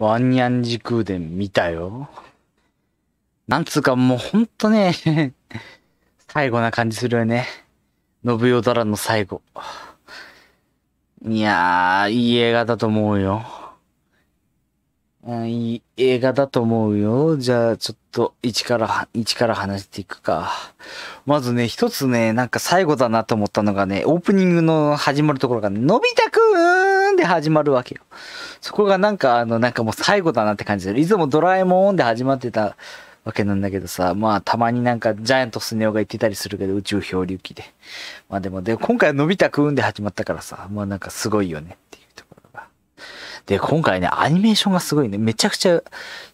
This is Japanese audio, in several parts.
ワンニャン時空伝見たよ。なんつうかもうほんとね 最後な感じするよね。信代ドラの最後。いやー、いい映画だと思うよ。いい映画だと思うよ。じゃあ、ちょっと、一から、一から話していくか。まずね、一つね、なんか最後だなと思ったのがね、オープニングの始まるところがのび太くで始まるわけよ。そこがなんか、あの、なんかもう最後だなって感じで、いつもドラえもんで始まってたわけなんだけどさ、まあたまになんかジャイアントスネ夫が言ってたりするけど、宇宙漂流記で。まあでも、で、今回はのび太くんで始まったからさ、まあなんかすごいよねっていうところが。で、今回ね、アニメーションがすごいね。めちゃくちゃ、い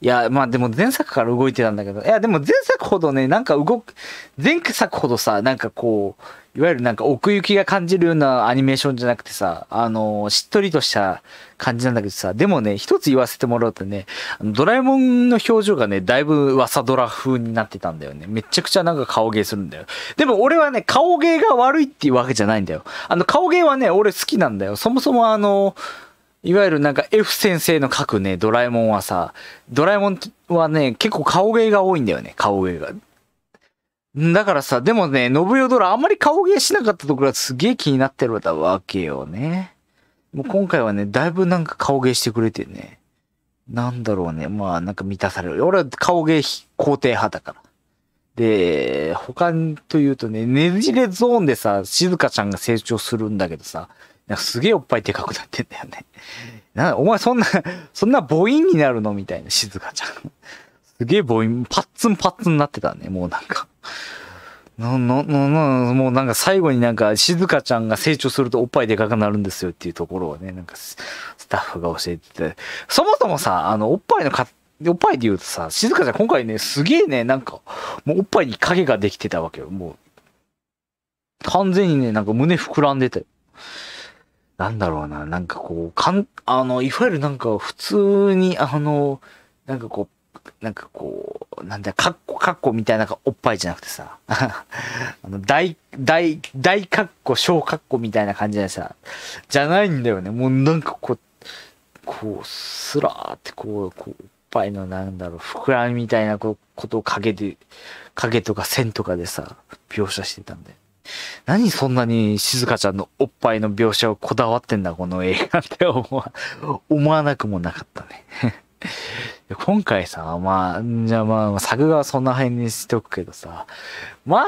や、まあでも前作から動いてたんだけど、いやでも前作ほどね、なんか動く、前作ほどさ、なんかこう、いわゆるなんか奥行きが感じるようなアニメーションじゃなくてさ、あのー、しっとりとした感じなんだけどさ、でもね、一つ言わせてもらうとね、ドラえもんの表情がね、だいぶわさドラ風になってたんだよね。めちゃくちゃなんか顔芸するんだよ。でも俺はね、顔芸が悪いっていうわけじゃないんだよ。あの、顔芸はね、俺好きなんだよ。そもそもあのー、いわゆるなんか F 先生の書くね、ドラえもんはさ、ドラえもんはね、結構顔芸が多いんだよね、顔芸が。だからさ、でもね、信代ドラあんまり顔芸しなかったところがすげえ気になってるわけよね。もう今回はね、だいぶなんか顔芸してくれてね。なんだろうね。まあなんか満たされる。俺は顔芸肯定派だから。で、他にというとね、ねじれゾーンでさ、静香ちゃんが成長するんだけどさ、なんかすげえおっぱいでかくなってんだよね。な、お前そんな、そんな母音になるのみたいな、静香ちゃん。すげえ母音、パッツンパッツンになってたね、もうなんか。な、な、な、もうなんか最後になんか静香ちゃんが成長するとおっぱいでかくなるんですよっていうところをね、なんかスタッフが教えてて、そもそもさ、あの、おっぱいのか、おっぱいで言うとさ、静香ちゃん今回ね、すげえね、なんか、もうおっぱいに影ができてたわけよ、もう。完全にね、なんか胸膨らんでたなんだろうな、なんかこう、かん、あの、いわゆるなんか普通に、あの、なんかこう、なんかこう、なんだ、カッコカッコみたいなおっぱいじゃなくてさ、あの大、大、大カッコ、小カッコみたいな感じでさ、じゃないんだよね。もうなんかこう、こう、すらーってこう、こう、おっぱいのなんだろう、膨らみみたいなことを影で、影とか線とかでさ、描写してたんで。何そんなに静香ちゃんのおっぱいの描写をこだわってんだ、この映画って思わ、思わなくもなかったねや今回さ、まあ、じゃあまあ、作画はそんな辺にしとくけどさ、まあ、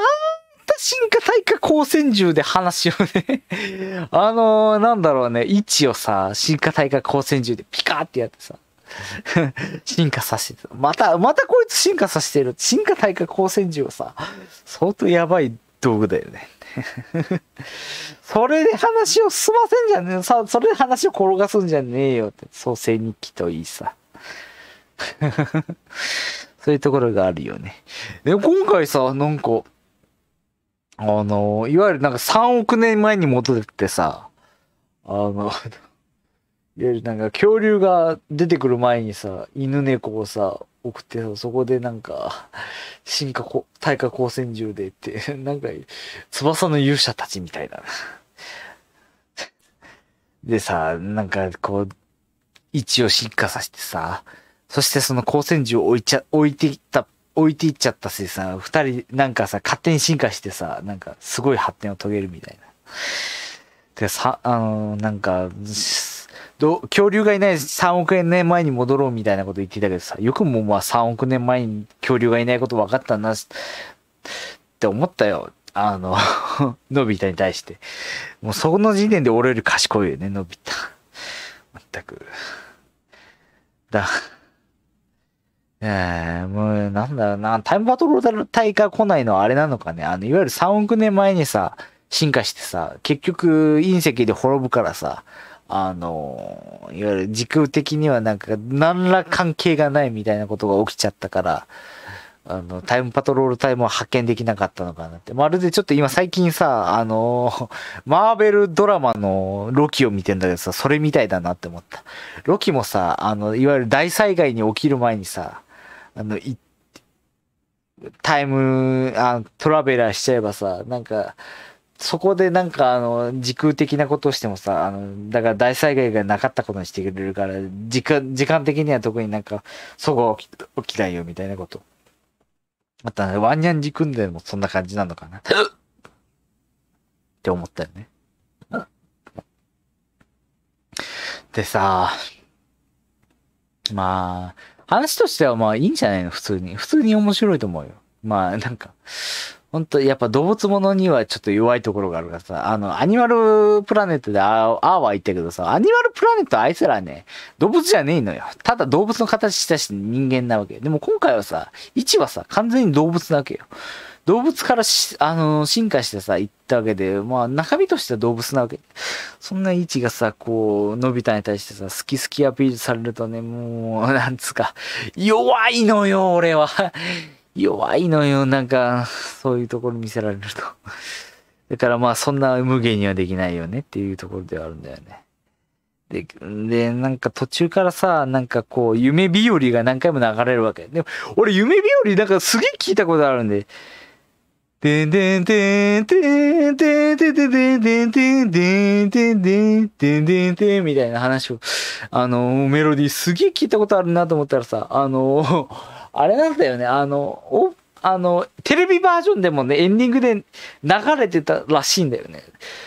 進化対化光線銃で話をね あのー、なんだろうね、位置をさ、進化対化光線銃でピカーってやってさ、進化させてまた、またこいつ進化させてる。進化対化光線銃をさ、相当やばい道具だよね それで話を進ませんじゃねえよ。さ、それで話を転がすんじゃねえよって、創世日記といいさ。そういうところがあるよね。で、今回さ、なんか、あの、いわゆるなんか3億年前に戻ってさ、あの、いわゆるなんか恐竜が出てくる前にさ、犬猫をさ、送ってさ、そこでなんか、進化対価光線銃でって、なんか、翼の勇者たちみたいだな。でさ、なんかこう、位置を進化させてさ、そしてその光線銃を置いちゃ、置いていった、置いていっちゃったしさ、二人なんかさ、勝手に進化してさ、なんかすごい発展を遂げるみたいな。で、さ、あのなんか、ど恐竜がいない3億年前に戻ろうみたいなこと言ってたけどさ、よくもまあ3億年前に恐竜がいないこと分かったな、って思ったよ。あの、のび太に対して。もうそこの時点で俺より賢いよね、のび太。まったく。だ、ええもう、なんだろうな、タイムバトル大会来ないのはあれなのかね。あの、いわゆる3億年前にさ、進化してさ、結局隕石で滅ぶからさ、あの、いわゆる時空的にはなんか、何ら関係がないみたいなことが起きちゃったから、あの、タイムパトロール隊も発見できなかったのかなって。まるでちょっと今最近さ、あの、マーベルドラマのロキを見てんだけどさ、それみたいだなって思った。ロキもさ、あの、いわゆる大災害に起きる前にさ、あの、い、タイム、あ、トラベラーしちゃえばさ、なんか、そこでなんかあの、時空的なことをしてもさ、あの、だから大災害がなかったことにしてくれるから、時間、時間的には特になんか、そこ起き、起きないよみたいなこと。また、ね、ワンニャン時空でもそんな感じなのかな。って思ったよね。でさ、まあ、話としてはまあいいんじゃないの普通に。普通に面白いと思うよ。まあなんか、ほんとやっぱ動物ものにはちょっと弱いところがあるからさ、あの、アニマルプラネットでああは言ったけどさ、アニマルプラネットあいつらね、動物じゃねえのよ。ただ動物の形したし人間なわけ。でも今回はさ、1はさ、完全に動物なわけよ。動物からあの進化してさ、行ったわけで、まあ中身としては動物なわけ。そんな位置がさ、こう、のび太に対してさ、好き好きアピールされるとね、もう、なんつうか、弱いのよ、俺は。弱いのよ、なんか、そういうところ見せられると。だからまあそんな無限にはできないよねっていうところではあるんだよね。で、で、なんか途中からさ、なんかこう、夢日和が何回も流れるわけ。でも、俺夢日和なんかすげえ聞いたことあるんで、でんでんでんでんでんでんでんでんでんでんでんでんでんでんでんでんみたいな話を、あの、メロディーすげえ聞いたことあるなと思ったらさ、あの、あれなんだよね、あの、お、あの、テレビバージョンでもね、エンディングで流れてたらしいんだよね。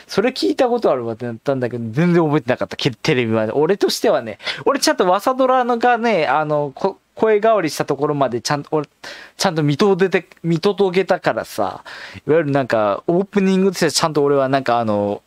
それ聞いたことあるわってなったんだけど、全然覚えてなかった、テレビは。ー俺としてはね、俺ちゃんとワサドラのがね、あの、こ声変わりしたところまでちゃんと、ちゃんと見届けて、見届けたからさ、いわゆるなんか、オープニングとしてちゃんと俺はなんかあの、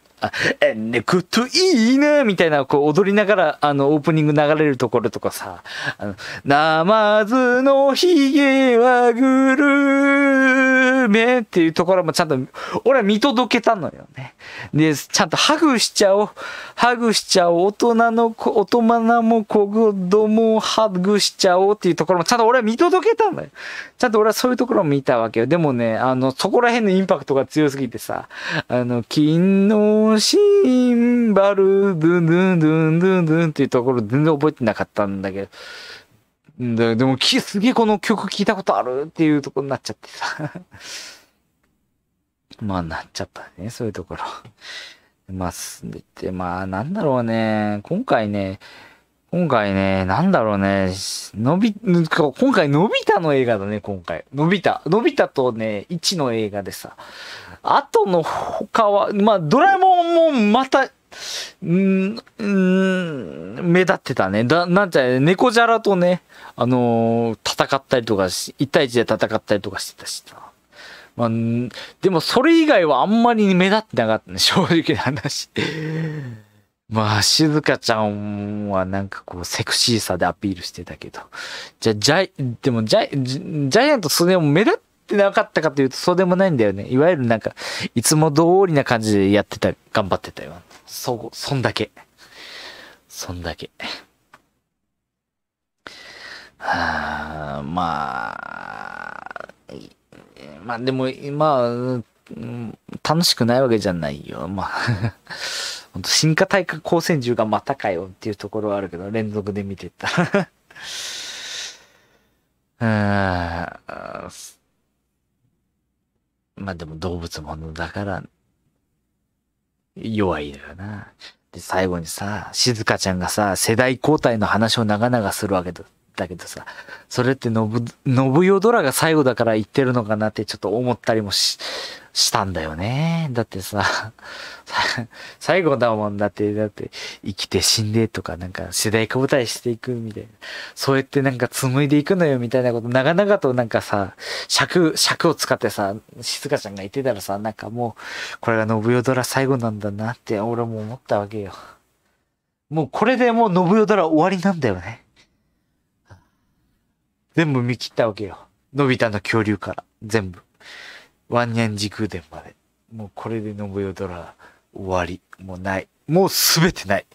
えんねくといいなみたいな、こう踊りながら、あの、オープニング流れるところとかさ、あの、ナマズのひげはグルメっていうところもちゃんと、俺は見届けたのよね。で、ちゃんとハグしちゃおう。ハグしちゃおう。大人の子、大人も子供をハグしちゃおうっていうところもちゃんと俺は見届けたのよ。ちゃんと俺はそういうところを見たわけよ。でもね、あの、そこら辺のインパクトが強すぎてさ、あの、金のシンバル、ドゥンドゥンドゥンドゥンドゥンっていうところ全然覚えてなかったんだけど。ででも、すげえこの曲聞いたことあるっていうところになっちゃってさ。まあ、なっちゃったね、そういうところ。まあ、すべて、まあ、なんだろうね。今回ね、今回ね、なんだろうね、のび、今回、のび太の映画だね、今回。のび太。のび太とね、1の映画でさ。あとの他は、まあ、ドラえもんもまた、んー、目立ってたね。だ、なんちゃ、猫じゃらとね、あのー、戦ったりとかし、1対1で戦ったりとかしてたしさ。まあ、でもそれ以外はあんまり目立ってなかったね、正直な話。まあ、静香ちゃんはなんかこう、セクシーさでアピールしてたけど。じゃ、ジャイ、でもジャイ、ジャイアントそれも目立ってなかったかというとそうでもないんだよね。いわゆるなんか、いつも通りな感じでやってた、頑張ってたよ。そう、そんだけ。そんだけ。はあ、まあ、まあでも、まあ、楽しくないわけじゃないよ。まあ本当進化体か光線銃がまたかよっていうところはあるけど、連続で見てった。う ん。まあでも動物ものだから、弱いのよな。で、最後にさ、静香ちゃんがさ、世代交代の話を長々するわけだだけどさ、それってのぶよ。ドラが最後だから言ってるのかなってちょっと思ったりもし、したんだよね。だってさ、最後だもんだって、だって、生きて死んでとか、なんか、世代交代していくみたいな。そうやってなんか紡いでいくのよみたいなこと、長々となんかさ、尺、尺を使ってさ、静香ちゃんが言ってたらさ、なんかもう、これが信代ドラ最後なんだなって、俺も思ったわけよ。もうこれでもう信代ドラ終わりなんだよね。全部見切ったわけよ。のび太の恐竜から、全部。ワンニャン時空伝まで。もうこれで信代ドラ終わり。もうない。もうすべてない。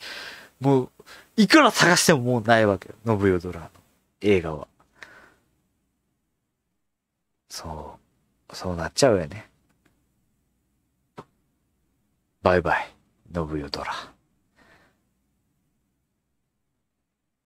もう、いくら探してももうないわけよ。信代ドラの映画は。そう。そうなっちゃうよね。バイバイ、信代ドラ。